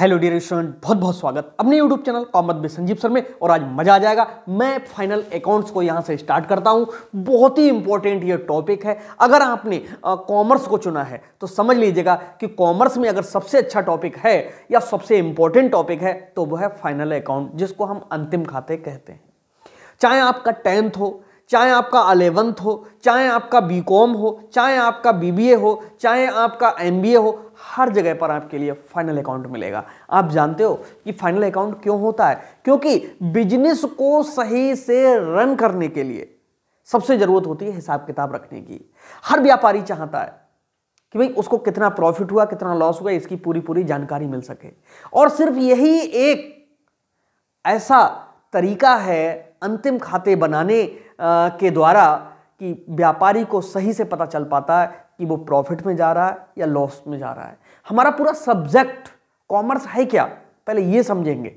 hello dear student बहुत बहुत स्वागत अपने यूट्यूब चैनल कॉमत में संजीव सर में और आज मजा आ जाएगा मैं फाइनल अकाउंट्स को यहाँ से स्टार्ट करता हूँ बहुत ही इंपॉर्टेंट ये टॉपिक है अगर आपने कॉमर्स को चुना है तो समझ लीजिएगा कि कॉमर्स में अगर सबसे अच्छा टॉपिक है या सबसे इंपॉर्टेंट टॉपिक है तो वह है फाइनल अकाउंट जिसको हम अंतिम खाते कहते हैं चाहे आपका टेंथ हो चाहे आपका अलेवंथ हो चाहे आपका बी हो चाहे आपका बी हो चाहे आपका एम हो हर जगह पर आपके लिए फाइनल अकाउंट मिलेगा आप जानते हो कि फाइनल अकाउंट क्यों होता है क्योंकि बिजनेस को सही से रन करने के लिए सबसे जरूरत होती है हिसाब किताब रखने की हर व्यापारी चाहता है कि भाई उसको कितना प्रॉफिट हुआ कितना लॉस हुआ इसकी पूरी पूरी जानकारी मिल सके और सिर्फ यही एक ऐसा तरीका है अंतिम खाते बनाने के द्वारा कि व्यापारी को सही से पता चल पाता है कि वो प्रॉफिट में जा रहा है या लॉस में जा रहा है हमारा पूरा सब्जेक्ट कॉमर्स है क्या पहले ये समझेंगे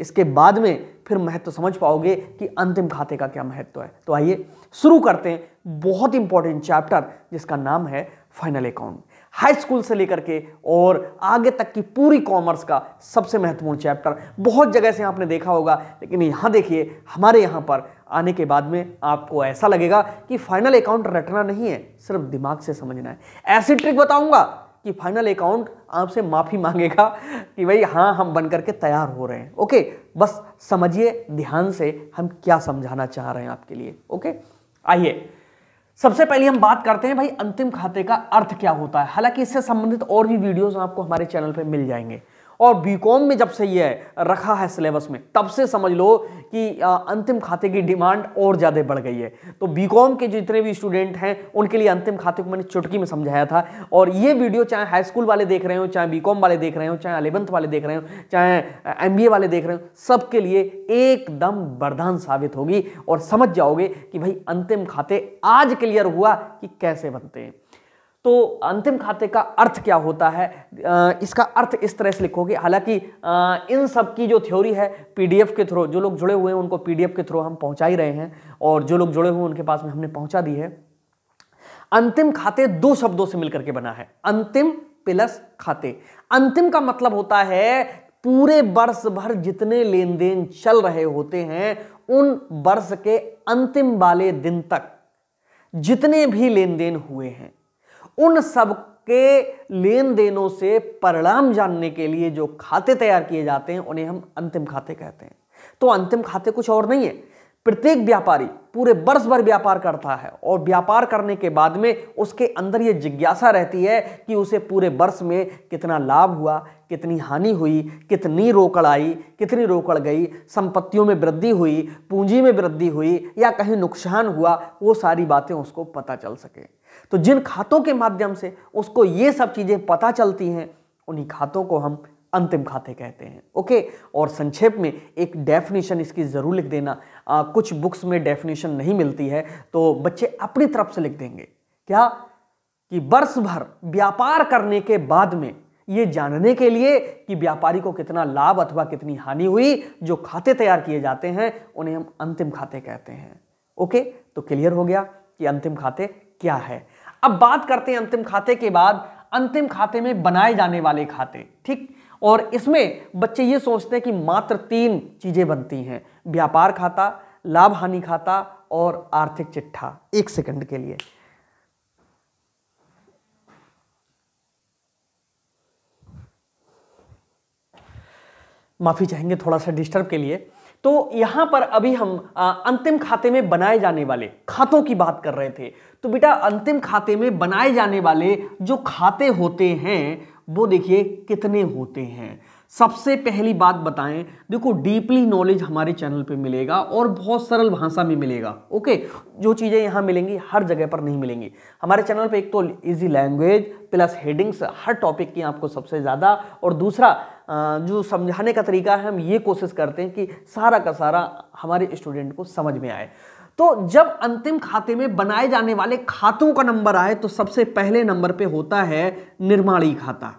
इसके बाद में फिर महत्व तो समझ पाओगे कि अंतिम खाते का क्या महत्व तो है तो आइए शुरू करते हैं बहुत इंपॉर्टेंट चैप्टर जिसका नाम है फाइनल अकाउंट हाई स्कूल से लेकर के और आगे तक की पूरी कॉमर्स का सबसे महत्वपूर्ण चैप्टर बहुत जगह से आपने देखा होगा लेकिन यहाँ देखिए हमारे यहाँ पर आने के बाद में आपको ऐसा लगेगा कि फाइनल अकाउंट रटना नहीं है सिर्फ दिमाग से समझना है ऐसी ट्रिक बताऊंगा कि फाइनल अकाउंट आपसे माफ़ी मांगेगा कि भाई हाँ हम बन करके तैयार हो रहे हैं ओके बस समझिए ध्यान से हम क्या समझाना चाह रहे हैं आपके लिए ओके आइए सबसे पहले हम बात करते हैं भाई अंतिम खाते का अर्थ क्या होता है हालांकि इससे संबंधित और भी वीडियोस आपको हमारे चैनल पर मिल जाएंगे और बीकॉम में जब से ये रखा है सिलेबस में तब से समझ लो कि अंतिम खाते की डिमांड और ज़्यादा बढ़ गई है तो बीकॉम के जितने भी स्टूडेंट हैं उनके लिए अंतिम खाते को मैंने चुटकी में समझाया था और ये वीडियो चाहे हाई स्कूल वाले देख रहे हो चाहे बीकॉम वाले देख रहे हो चाहे अलेवंथ वाले देख रहे हो चाहे एम वाले देख रहे हो सबके लिए एकदम वरदान साबित होगी और समझ जाओगे कि भाई अंतिम खाते आज क्लियर हुआ कि कैसे बनते हैं तो अंतिम खाते का अर्थ क्या होता है इसका अर्थ इस तरह से लिखोगे हालांकि इन सब की जो थ्योरी है पीडीएफ के थ्रू जो लोग जुड़े हुए हैं उनको पीडीएफ के थ्रू हम पहुंचा ही रहे हैं और जो लोग जुड़े हुए हैं उनके पास में हमने पहुंचा दी है अंतिम खाते दो शब्दों से मिलकर के बना है अंतिम प्लस खाते अंतिम का मतलब होता है पूरे वर्ष भर जितने लेन देन चल रहे होते हैं उन वर्ष के अंतिम वाले दिन तक जितने भी लेन देन हुए हैं उन सब के लेन देनों से परिणाम जानने के लिए जो खाते तैयार किए जाते हैं उन्हें हम अंतिम खाते कहते हैं तो अंतिम खाते कुछ और नहीं है प्रत्येक व्यापारी पूरे वर्ष भर व्यापार करता है और व्यापार करने के बाद में उसके अंदर ये जिज्ञासा रहती है कि उसे पूरे वर्ष में कितना लाभ हुआ कितनी हानि हुई कितनी रोकड़ आई कितनी रोकड़ गई संपत्तियों में वृद्धि हुई पूंजी में वृद्धि हुई या कहीं नुकसान हुआ वो सारी बातें उसको पता चल सके तो जिन खातों के माध्यम से उसको ये सब चीज़ें पता चलती हैं उन्हीं खातों को हम अंतिम खाते कहते हैं ओके और संक्षेप में एक डेफिनेशन इसकी ज़रूर लिख देना आ, कुछ बुक्स में डेफिनेशन नहीं मिलती है तो बच्चे अपनी तरफ से लिख देंगे क्या कि वर्ष भर व्यापार करने के बाद में ये जानने के लिए कि व्यापारी को कितना लाभ अथवा कितनी हानि हुई जो खाते तैयार किए जाते हैं उन्हें हम अंतिम खाते कहते हैं ओके तो क्लियर हो गया कि अंतिम खाते क्या है अब बात करते हैं अंतिम खाते के बाद अंतिम खाते में बनाए जाने वाले खाते ठीक और इसमें बच्चे ये सोचते हैं कि मात्र तीन चीज़ें बनती हैं व्यापार खाता लाभ हानि खाता और आर्थिक चिट्ठा एक सेकंड के लिए माफ़ी चाहेंगे थोड़ा सा डिस्टर्ब के लिए तो यहाँ पर अभी हम अंतिम खाते में बनाए जाने वाले खातों की बात कर रहे थे तो बेटा अंतिम खाते में बनाए जाने वाले जो खाते होते हैं वो देखिए कितने होते हैं सबसे पहली बात बताएं देखो डीपली नॉलेज हमारे चैनल पे मिलेगा और बहुत सरल भाषा में मिलेगा ओके जो चीज़ें यहाँ मिलेंगी हर जगह पर नहीं मिलेंगी हमारे चैनल पे एक तो इजी लैंग्वेज प्लस हेडिंग्स हर टॉपिक की आपको सबसे ज़्यादा और दूसरा जो समझाने का तरीका है हम ये कोशिश करते हैं कि सारा का सारा हमारे स्टूडेंट को समझ में आए तो जब अंतिम खाते में बनाए जाने वाले खातों का नंबर आए तो सबसे पहले नंबर पर होता है निर्माणी खाता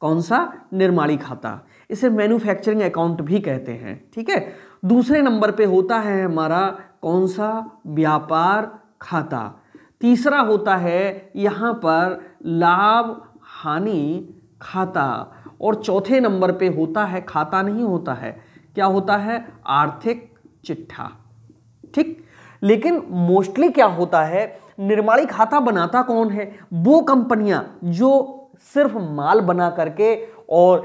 कौन सा निर्माणी खाता इसे मैन्युफैक्चरिंग अकाउंट भी कहते हैं ठीक है दूसरे नंबर पे होता है हमारा कौन सा व्यापार खाता तीसरा होता है यहाँ पर लाभ हानि खाता और चौथे नंबर पे होता है खाता नहीं होता है क्या होता है आर्थिक चिट्ठा ठीक लेकिन मोस्टली क्या होता है निर्माणी खाता बनाता कौन है वो कंपनियां जो सिर्फ माल बना करके और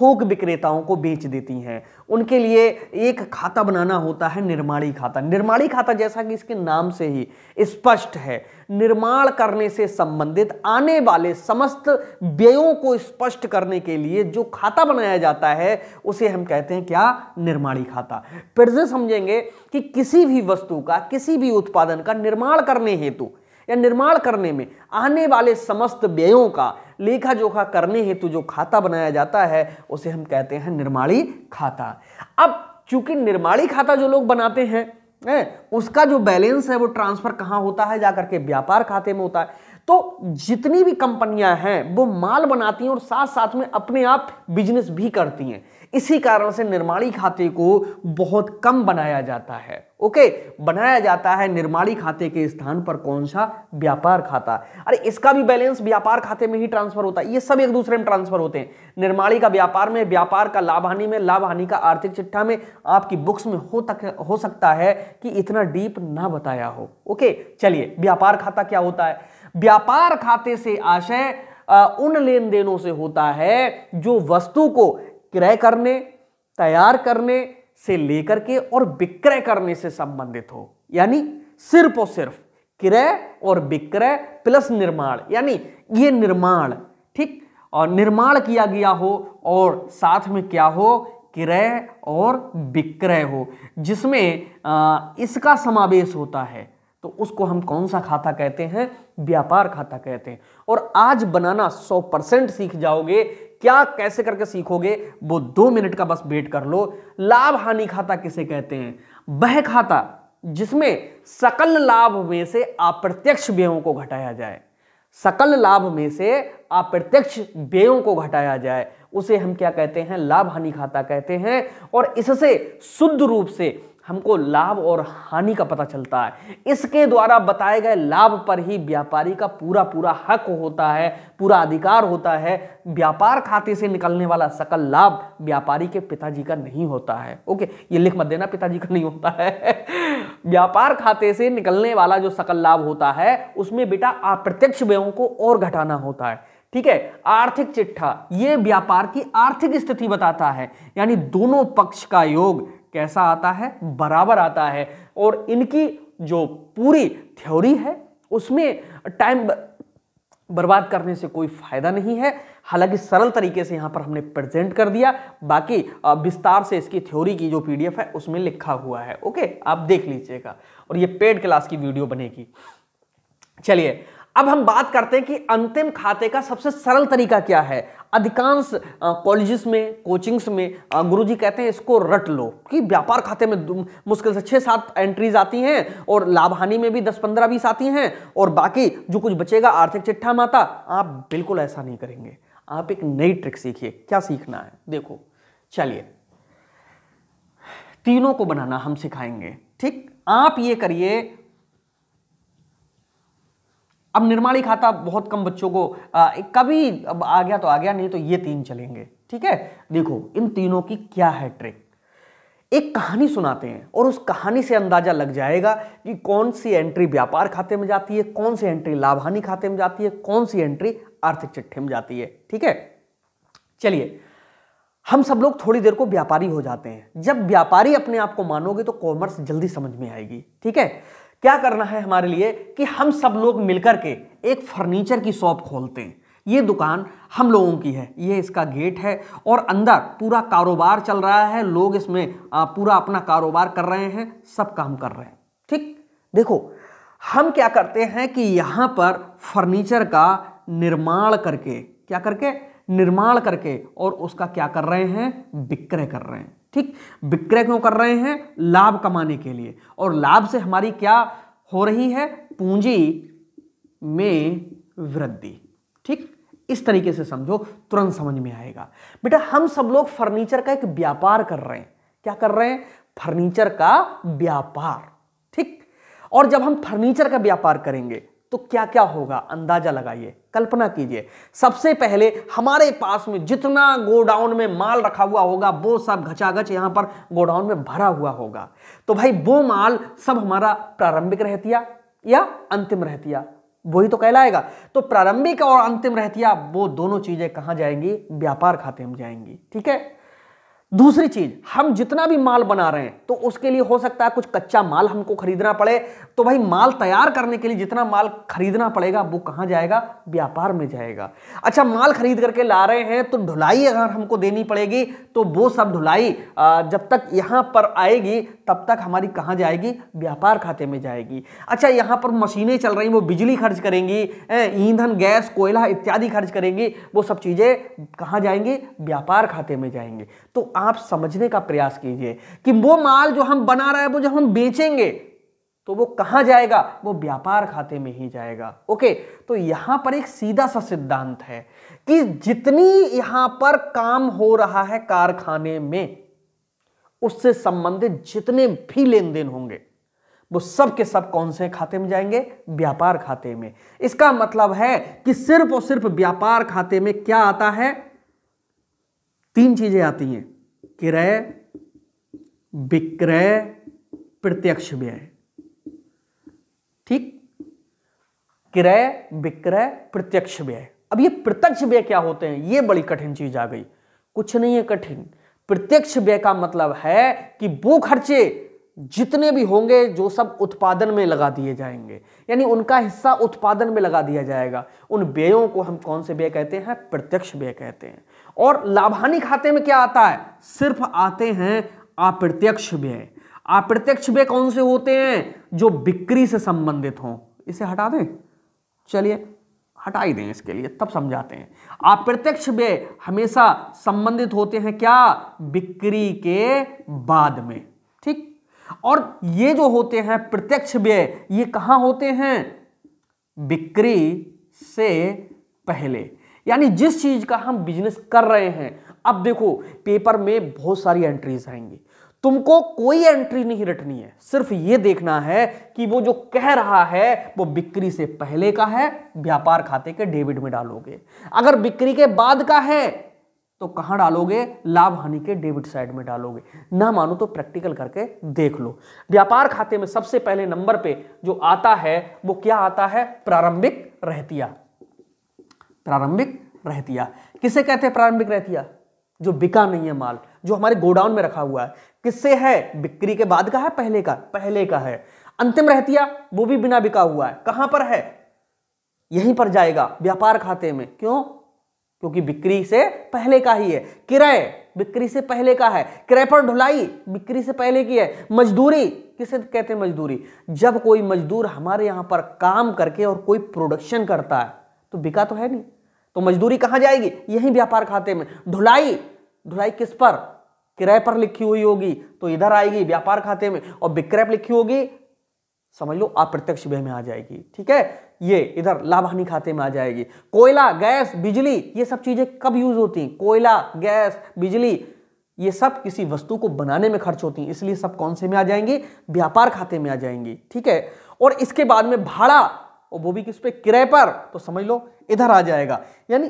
थोक विक्रेताओं को बेच देती हैं उनके लिए एक खाता बनाना होता है निर्माणी खाता निर्माणी खाता जैसा कि इसके नाम से ही स्पष्ट है निर्माण करने से संबंधित आने वाले समस्त व्ययों को स्पष्ट करने के लिए जो खाता बनाया जाता है उसे हम कहते हैं क्या निर्माणी खाता फिर से समझेंगे कि किसी भी वस्तु का किसी भी उत्पादन का निर्माण करने हेतु या निर्माण करने में आने वाले समस्त व्ययों का लेखा जोखा करने हेतु जो खाता बनाया जाता है उसे हम कहते हैं निर्माणी खाता अब चूंकि निर्माणी खाता जो लोग बनाते हैं है, उसका जो बैलेंस है वो ट्रांसफर कहाँ होता है जाकर के व्यापार खाते में होता है तो जितनी भी कंपनियां हैं वो माल बनाती हैं और साथ साथ में अपने आप बिजनेस भी करती हैं इसी कारण से निर्माणी खाते को बहुत कम बनाया जाता है ओके बनाया जाता है निर्माणी खाते के स्थान पर कौन सा व्यापार खाता अरे इसका भी बैलेंस व्यापार खाते में ही ट्रांसफर होता है ये सब एक दूसरे में ट्रांसफर होते हैं निर्माणी का व्यापार में व्यापार का लाभ हानि में लाभ हानि का आर्थिक चिट्ठा में आपकी बुक्स में हो तक हो सकता है कि इतना डीप ना बताया हो ओके चलिए व्यापार खाता क्या होता है व्यापार खाते से आशय उन लेन देनों से होता है जो वस्तु को क्रय करने तैयार करने से लेकर के और विक्रय करने से संबंधित हो यानी सिर्फ और सिर्फ क्रय और विक्रय प्लस निर्माण यानी ये निर्माण ठीक और निर्माण किया गया हो और साथ में क्या हो क्रय और विक्रय हो जिसमें इसका समावेश होता है तो उसको हम कौन सा खाता कहते हैं व्यापार खाता कहते हैं और आज बनाना 100 परसेंट सीख जाओगे क्या कैसे करके सीखोगे वो दो मिनट का बस वेट कर लो लाभ हानि खाता किसे कहते हैं वह खाता जिसमें सकल लाभ में से अप्रत्यक्ष व्ययों को घटाया जाए सकल लाभ में से अप्रत्यक्ष व्ययों को घटाया जाए उसे हम क्या कहते हैं लाभ हानि खाता कहते हैं और इससे शुद्ध रूप से हमको लाभ और हानि का पता चलता है इसके द्वारा बताए गए लाभ पर ही व्यापारी का पूरा पूरा हक होता है पूरा अधिकार होता है व्यापार खाते से निकलने वाला सकल लाभ व्यापारी के पिताजी का नहीं होता है ओके ये लिख मत देना पिताजी का नहीं होता है व्यापार खाते से निकलने वाला जो सकल लाभ होता है उसमें बेटा अप्रत्यक्ष व्ययों को और घटाना होता है ठीक है आर्थिक चिट्ठा ये व्यापार की आर्थिक स्थिति बताता है यानी दोनों पक्ष का योग कैसा आता है बराबर आता है और इनकी जो पूरी थ्योरी है उसमें टाइम बर्बाद करने से कोई फायदा नहीं है हालांकि सरल तरीके से यहाँ पर हमने प्रेजेंट कर दिया बाकी विस्तार से इसकी थ्योरी की जो पीडीएफ है उसमें लिखा हुआ है ओके आप देख लीजिएगा और ये पेड क्लास की वीडियो बनेगी चलिए अब हम बात करते हैं कि अंतिम खाते का सबसे सरल तरीका क्या है अधिकांश कॉलेजेस में कोचिंग्स में गुरुजी कहते हैं इसको रट लो कि व्यापार खाते में मुश्किल से छः सात एंट्रीज आती हैं और लाभ हानि में भी दस पंद्रह बीस आती हैं और बाकी जो कुछ बचेगा आर्थिक चिट्ठा माता आप बिल्कुल ऐसा नहीं करेंगे आप एक नई ट्रिक सीखिए क्या सीखना है देखो चलिए तीनों को बनाना हम सिखाएंगे ठीक आप ये करिए अब निर्माणी खाता बहुत कम बच्चों को आ, कभी अब आ गया तो आ गया नहीं तो ये तीन चलेंगे ठीक है देखो इन तीनों की क्या है ट्रिक एक कहानी सुनाते हैं और उस कहानी से अंदाजा लग जाएगा कि कौन सी एंट्री व्यापार खाते में जाती है कौन सी एंट्री लाभ हानि खाते में जाती है कौन सी एंट्री आर्थिक चिट्ठे में जाती है ठीक है चलिए हम सब लोग थोड़ी देर को व्यापारी हो जाते हैं जब व्यापारी अपने आप को मानोगे तो कॉमर्स जल्दी समझ में आएगी ठीक है क्या करना है हमारे लिए कि हम सब लोग मिलकर के एक फर्नीचर की शॉप खोलते हैं ये दुकान हम लोगों की है ये इसका गेट है और अंदर पूरा कारोबार चल रहा है लोग इसमें पूरा अपना कारोबार कर रहे हैं सब काम कर रहे हैं ठीक देखो हम क्या करते हैं कि यहाँ पर फर्नीचर का निर्माण करके क्या करके निर्माण करके और उसका क्या कर रहे हैं विक्रय कर रहे हैं ठीक विक्रय क्यों कर रहे हैं लाभ कमाने के लिए और लाभ से हमारी क्या हो रही है पूंजी में वृद्धि ठीक इस तरीके से समझो तुरंत समझ में आएगा बेटा हम सब लोग फर्नीचर का एक व्यापार कर रहे हैं क्या कर रहे हैं फर्नीचर का व्यापार ठीक और जब हम फर्नीचर का व्यापार करेंगे तो क्या क्या होगा अंदाजा लगाइए कल्पना कीजिए सबसे पहले हमारे पास में जितना गोडाउन में माल रखा हुआ होगा वो सब घचाघच यहां पर गोडाउन में भरा हुआ होगा तो भाई वो माल सब हमारा प्रारंभिक रहतिया या अंतिम रहतिया वही तो कहलाएगा तो प्रारंभिक और अंतिम रहतिया वो दोनों चीजें कहां जाएंगी व्यापार खाते में जाएंगी ठीक है दूसरी चीज हम जितना भी माल बना रहे हैं तो उसके लिए हो सकता है कुछ कच्चा माल हमको खरीदना पड़े तो भाई माल तैयार करने के लिए जितना माल खरीदना पड़ेगा वो कहाँ जाएगा व्यापार में जाएगा अच्छा माल खरीद करके ला रहे हैं तो ढुलाई अगर हमको देनी पड़ेगी तो वो सब ढुलाई जब तक यहाँ पर आएगी तब तक हमारी कहाँ जाएगी व्यापार खाते में जाएगी अच्छा यहाँ पर मशीनें चल रही वो बिजली खर्च करेंगी ईंधन गैस कोयला इत्यादि खर्च करेंगी वो सब चीज़ें कहाँ जाएंगी व्यापार खाते में जाएंगी तो आप समझने का प्रयास कीजिए कि वो माल जो हम बना रहे हैं वो जब हम बेचेंगे तो वो कहां जाएगा वो व्यापार खाते में ही जाएगा ओके तो यहां पर एक सीधा सा सिद्धांत है कि जितनी यहां पर काम हो रहा है कारखाने में उससे संबंधित जितने भी लेन देन होंगे वो सब के सब कौन से खाते में जाएंगे व्यापार खाते में इसका मतलब है कि सिर्फ और सिर्फ व्यापार खाते में क्या आता है तीन चीजें आती हैं क्रय विक्रय प्रत्यक्ष व्यय ठीक क्रय विक्रय प्रत्यक्ष व्यय अब ये प्रत्यक्ष व्यय क्या होते हैं ये बड़ी कठिन चीज आ गई कुछ नहीं है कठिन प्रत्यक्ष व्यय का मतलब है कि वो खर्चे जितने भी होंगे जो सब उत्पादन में लगा दिए जाएंगे यानी उनका हिस्सा उत्पादन में लगा दिया जाएगा उन व्ययों को हम कौन से व्यय कहते हैं प्रत्यक्ष व्यय कहते हैं और लाभानी खाते में क्या आता है सिर्फ आते हैं अप्रत्यक्ष व्यय अप्रत्यक्ष व्यय कौन से होते हैं जो बिक्री से संबंधित हों इसे हटा दें चलिए हटा ही दें इसके लिए तब समझाते हैं अप्रत्यक्ष व्यय हमेशा संबंधित होते हैं क्या बिक्री के बाद में और ये जो होते हैं प्रत्यक्ष व्यय ये कहाँ होते हैं बिक्री से पहले यानी जिस चीज का हम बिजनेस कर रहे हैं अब देखो पेपर में बहुत सारी एंट्रीज आएंगी तुमको कोई एंट्री नहीं रटनी है सिर्फ ये देखना है कि वो जो कह रहा है वो बिक्री से पहले का है व्यापार खाते के डेबिट में डालोगे अगर बिक्री के बाद का है तो कहाँ डालोगे लाभ हानि के डेबिट साइड में डालोगे ना मानो तो प्रैक्टिकल करके देख लो व्यापार खाते में सबसे पहले नंबर पे जो आता है वो क्या आता है प्रारंभिक रहतिया प्रारंभिक रहतिया किसे कहते हैं प्रारंभिक रहतिया जो बिका नहीं है माल जो हमारे गोडाउन में रखा हुआ है किससे है बिक्री के बाद का है पहले का पहले का है अंतिम रहतिया वो भी बिना बिका हुआ है कहां पर है यहीं पर जाएगा व्यापार खाते में क्यों क्योंकि बिक्री से पहले का ही है किराए बिक्री से पहले का है किराए पर ढुलाई बिक्री से पहले की है मजदूरी किसे कहते हैं मजदूरी जब कोई मजदूर हमारे यहां पर काम करके और कोई प्रोडक्शन करता है तो बिका तो है नहीं तो मजदूरी कहां जाएगी यही व्यापार खाते में ढुलाई ढुलाई किस पर किराए पर लिखी हुई होगी तो इधर आएगी व्यापार खाते में और विक्रय लिखी होगी समझ लो अप्रत्यक्ष व्यय में आ जाएगी ठीक है ये इधर लाभ हानि खाते में आ जाएगी कोयला गैस बिजली ये सब चीजें कब यूज होती हैं कोयला गैस बिजली ये सब किसी वस्तु को बनाने में खर्च होती हैं इसलिए सब कौन से में आ जाएंगी व्यापार खाते में आ जाएंगी ठीक है और इसके बाद में भाड़ा और वो भी किस पे किराए पर तो समझ लो इधर आ जाएगा यानी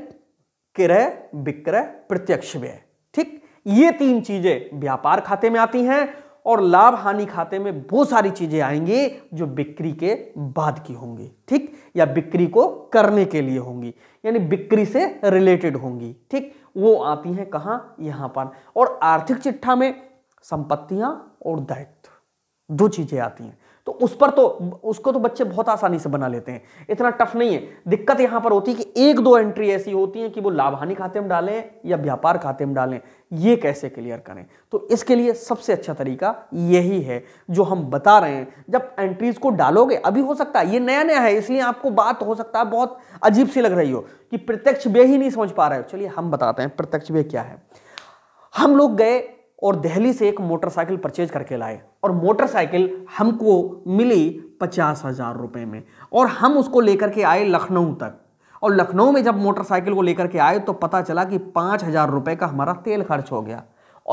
किराय विक्रय प्रत्यक्ष व्यय ठीक ये तीन चीजें व्यापार खाते में आती हैं और लाभ हानि खाते में वो सारी चीजें आएंगी जो बिक्री के बाद की होंगी ठीक या बिक्री को करने के लिए होंगी यानी बिक्री से रिलेटेड होंगी ठीक वो आती हैं कहाँ यहाँ पर और आर्थिक चिट्ठा में संपत्तियां और दायित्व दो चीजें आती हैं तो उस पर तो उसको तो बच्चे बहुत आसानी से बना लेते हैं इतना टफ नहीं है दिक्कत यहां पर होती है कि एक दो एंट्री ऐसी होती है कि वो लाभ हानि खाते में डालें या व्यापार खाते में डालें ये कैसे क्लियर करें तो इसके लिए सबसे अच्छा तरीका यही है जो हम बता रहे हैं जब एंट्रीज को डालोगे अभी हो सकता है ये नया नया है इसलिए आपको बात हो सकता है बहुत अजीब सी लग रही हो कि प्रत्यक्ष व्यय ही नहीं समझ पा रहे हो चलिए हम बताते हैं प्रत्यक्ष व्यय क्या है हम लोग गए और दिल्ली से एक मोटरसाइकिल परचेज करके लाए और मोटरसाइकिल हमको मिली पचास हजार रुपये में और हम उसको लेकर के आए लखनऊ तक और लखनऊ में जब मोटरसाइकिल को लेकर के आए तो पता चला कि पाँच हज़ार रुपये का हमारा तेल खर्च हो गया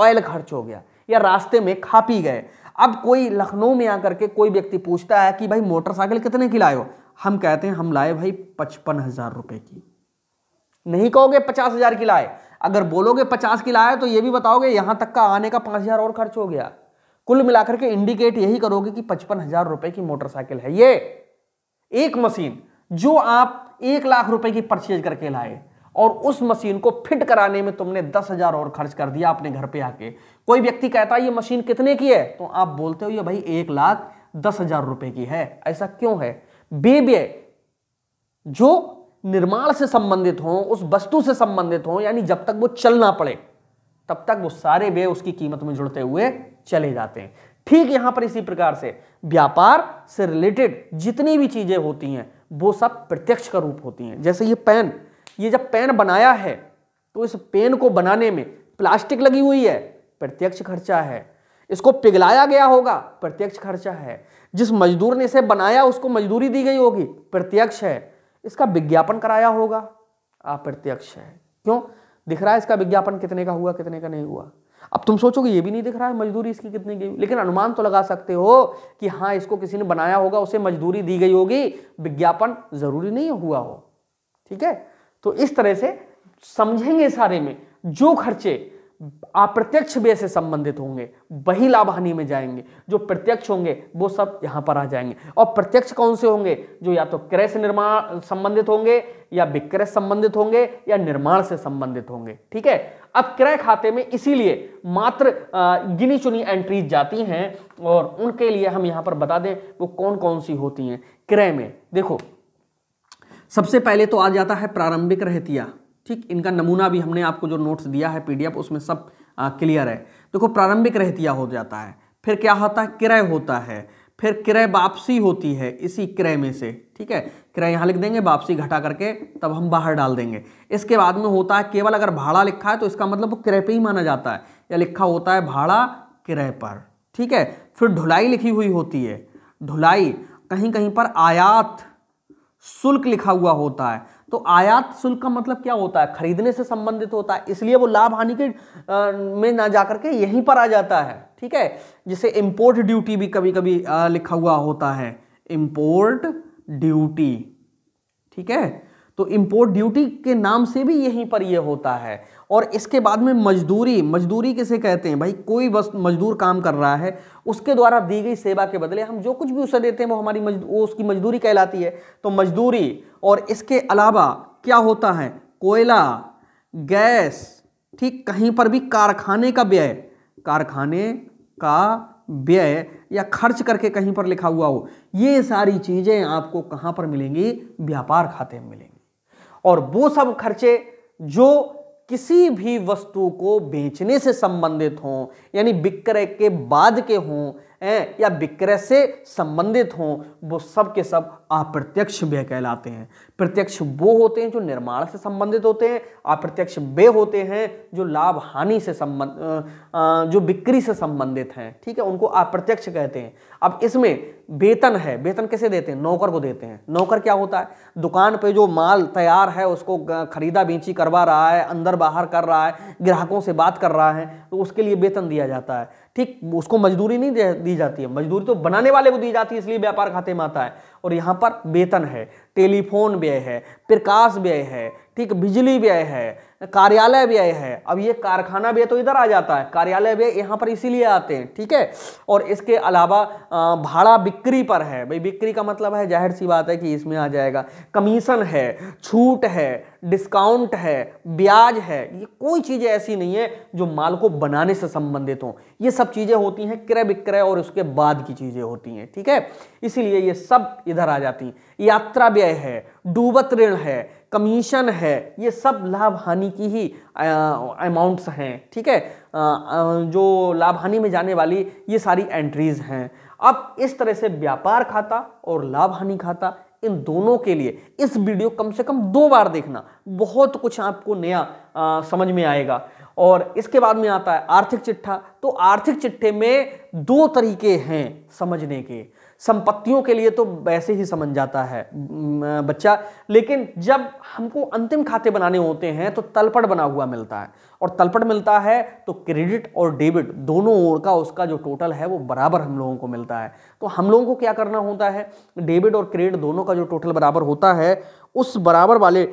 ऑयल खर्च हो गया या रास्ते में खा पी गए अब कोई लखनऊ में आकर के कोई व्यक्ति पूछता है कि भाई मोटरसाइकिल कितने की लाए हो हम कहते हैं हम लाए भाई पचपन हज़ार रुपये की नहीं कहोगे पचास हज़ार की लाए अगर बोलोगे पचास की लाया तो ये भी बताओगे यहाँ तक का आने का पाँच हज़ार और खर्च हो गया कुल मिलाकर के इंडिकेट यही करोगे कि पचपन हज़ार रुपये की मोटरसाइकिल है ये एक मशीन जो आप एक लाख रुपए की परचेज करके लाए और उस मशीन को फिट कराने में तुमने दस हजार और खर्च कर दिया अपने घर पे आके कोई व्यक्ति कहता है ये मशीन कितने की है तो आप बोलते हो ये भाई एक लाख दस हजार रुपए की है ऐसा क्यों है बेव्यय जो निर्माण से संबंधित हों उस वस्तु से संबंधित हों यानी जब तक वो चलना पड़े तब तक वो सारे व्यय उसकी कीमत में जुड़ते हुए चले जाते हैं ठीक यहां पर इसी प्रकार से व्यापार से रिलेटेड जितनी भी चीजें होती हैं वो सब प्रत्यक्ष का रूप होती हैं जैसे ये पेन ये जब पेन बनाया है तो इस पेन को बनाने में प्लास्टिक लगी हुई है प्रत्यक्ष खर्चा है इसको पिघलाया गया होगा प्रत्यक्ष खर्चा है जिस मजदूर ने इसे बनाया उसको मजदूरी दी गई होगी प्रत्यक्ष है इसका विज्ञापन कराया होगा अप्रत्यक्ष है क्यों दिख रहा है इसका विज्ञापन कितने का हुआ कितने का नहीं हुआ अब तुम सोचोगे ये भी नहीं दिख रहा है मजदूरी इसकी कितनी गई लेकिन अनुमान तो लगा सकते हो कि हाँ इसको किसी ने बनाया होगा उसे मजदूरी दी गई होगी विज्ञापन जरूरी नहीं हुआ हो ठीक है तो इस तरह से समझेंगे सारे में जो खर्चे अप्रत्यक्ष व्यय से संबंधित होंगे वही लाभ हानि में जाएंगे जो प्रत्यक्ष होंगे वो सब यहां पर आ जाएंगे और प्रत्यक्ष कौन से होंगे जो या तो क्रय से निर्माण संबंधित होंगे या विक्रय संबंधित होंगे या निर्माण से संबंधित होंगे ठीक है अब क्रय खाते में इसीलिए मात्र गिनी चुनी एंट्रीज जाती हैं और उनके लिए हम यहां पर बता दें वो कौन कौन सी होती हैं क्रय में देखो सबसे पहले तो आ जाता है प्रारंभिक रहतिया ठीक इनका नमूना भी हमने आपको जो नोट्स दिया है पीडीएफ उसमें सब आ, क्लियर है देखो प्रारंभिक रहतिया हो जाता है फिर क्या होता है किराय होता है फिर क्रय वापसी होती है इसी क्रय में से ठीक है क्रय यहाँ लिख देंगे वापसी घटा करके तब हम बाहर डाल देंगे इसके बाद में होता है केवल अगर भाड़ा लिखा है तो इसका मतलब वो क्रय पे ही माना जाता है या लिखा होता है भाड़ा क्रय पर ठीक है फिर ढुलाई लिखी हुई होती है ढुलाई कहीं कहीं पर आयात शुल्क लिखा हुआ होता है तो आयात शुल्क का मतलब क्या होता है खरीदने से संबंधित होता है इसलिए वो लाभ हानि के में ना जाकर के यहीं पर आ जाता है ठीक है जिसे इंपोर्ट ड्यूटी भी कभी कभी लिखा हुआ होता है इंपोर्ट ड्यूटी ठीक है तो इम्पोर्ट ड्यूटी के नाम से भी यहीं पर यह होता है और इसके बाद में मजदूरी मजदूरी किसे कहते हैं भाई कोई बस मजदूर काम कर रहा है उसके द्वारा दी गई सेवा के बदले हम जो कुछ भी उसे देते हैं वो हमारी मजदूर वो उसकी मजदूरी कहलाती है तो मजदूरी और इसके अलावा क्या होता है कोयला गैस ठीक कहीं पर भी कारखाने का व्यय कारखाने का व्यय या खर्च करके कहीं पर लिखा हुआ हो ये सारी चीज़ें आपको कहाँ पर मिलेंगी व्यापार खाते में मिलेंगी और वो सब खर्चे जो किसी भी वस्तु को बेचने से संबंधित हों यानी विक्रय के बाद के हों या विक्रय से संबंधित हों वो सब के सब अप्रत्यक्ष व्यय कहलाते हैं प्रत्यक्ष वो होते हैं जो निर्माण से संबंधित होते हैं अप्रत्यक्ष व्यय होते हैं जो लाभ हानि से संबंध जो बिक्री से संबंधित हैं ठीक है उनको अप्रत्यक्ष कहते हैं अब इसमें वेतन है वेतन कैसे देते हैं नौकर को देते हैं नौकर क्या होता है दुकान पे जो माल तैयार है उसको खरीदा बेची करवा रहा है अंदर बाहर कर रहा है ग्राहकों से बात कर रहा है तो उसके लिए वेतन दिया जाता है ठीक उसको मजदूरी नहीं दी जाती है मजदूरी तो बनाने वाले को दी जाती है इसलिए व्यापार खाते में आता है और यहाँ पर वेतन है टेलीफोन व्यय है प्रकाश व्यय है ठीक बिजली व्यय है कार्यालय व्यय है अब ये कारखाना व्यय तो इधर आ जाता है कार्यालय व्यय यहाँ पर इसीलिए आते हैं ठीक है और इसके अलावा भाड़ा बिक्री पर है भाई बिक्री का मतलब है जाहिर सी बात है कि इसमें आ जाएगा कमीशन है छूट है डिस्काउंट है ब्याज है ये कोई चीज़ें ऐसी नहीं है जो माल को बनाने से संबंधित हों ये सब चीज़ें होती हैं क्रय विक्रय और उसके बाद की चीज़ें होती हैं ठीक है इसीलिए ये सब इधर आ जाती हैं यात्रा व्यय है डूबत ऋण है कमीशन है ये सब लाभ हानि की ही अमाउंट्स हैं ठीक है जो लाभ हानि में जाने वाली ये सारी एंट्रीज हैं अब इस तरह से व्यापार खाता और लाभ हानि खाता इन दोनों के लिए इस वीडियो कम से कम दो बार देखना बहुत कुछ आपको नया आ, समझ में आएगा और इसके बाद में आता है आर्थिक चिट्ठा तो आर्थिक चिट्ठे में दो तरीके हैं समझने के संपत्तियों के लिए तो वैसे ही समझ जाता है बच्चा लेकिन जब हमको अंतिम खाते बनाने होते हैं तो तलपट बना हुआ मिलता है और तलपट मिलता है तो क्रेडिट और डेबिट दोनों ओर का उसका जो टोटल है वो बराबर हम लोगों को मिलता है तो हम लोगों को क्या करना होता है डेबिट और क्रेडिट दोनों का जो टोटल बराबर होता है उस बराबर वाले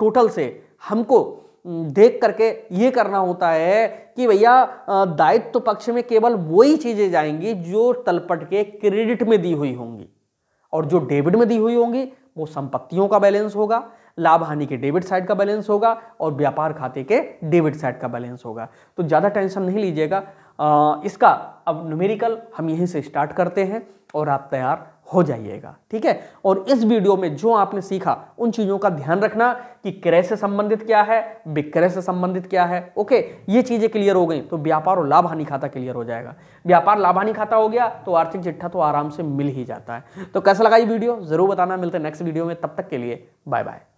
टोटल से हमको देख करके ये करना होता है कि भैया दायित्व पक्ष में केवल वही चीज़ें जाएंगी जो तलपट के क्रेडिट में दी हुई होंगी और जो डेबिट में दी हुई होंगी वो संपत्तियों का बैलेंस होगा लाभ हानि के डेबिट साइड का बैलेंस होगा और व्यापार खाते के डेबिट साइड का बैलेंस होगा तो ज़्यादा टेंशन नहीं लीजिएगा इसका अब न्यूमेरिकल हम यहीं से स्टार्ट करते हैं और आप तैयार हो जाइएगा ठीक है और इस वीडियो में जो आपने सीखा उन चीज़ों का ध्यान रखना कि क्रय से संबंधित क्या है विक्रय से संबंधित क्या है ओके ये चीज़ें क्लियर हो गई तो व्यापार और लाभ हानि खाता क्लियर हो जाएगा व्यापार लाभ हानि खाता हो गया तो आर्थिक चिट्ठा तो आराम से मिल ही जाता है तो कैसा लगा ये वीडियो ज़रूर बताना मिलते है नेक्स्ट वीडियो में तब तक के लिए बाय बाय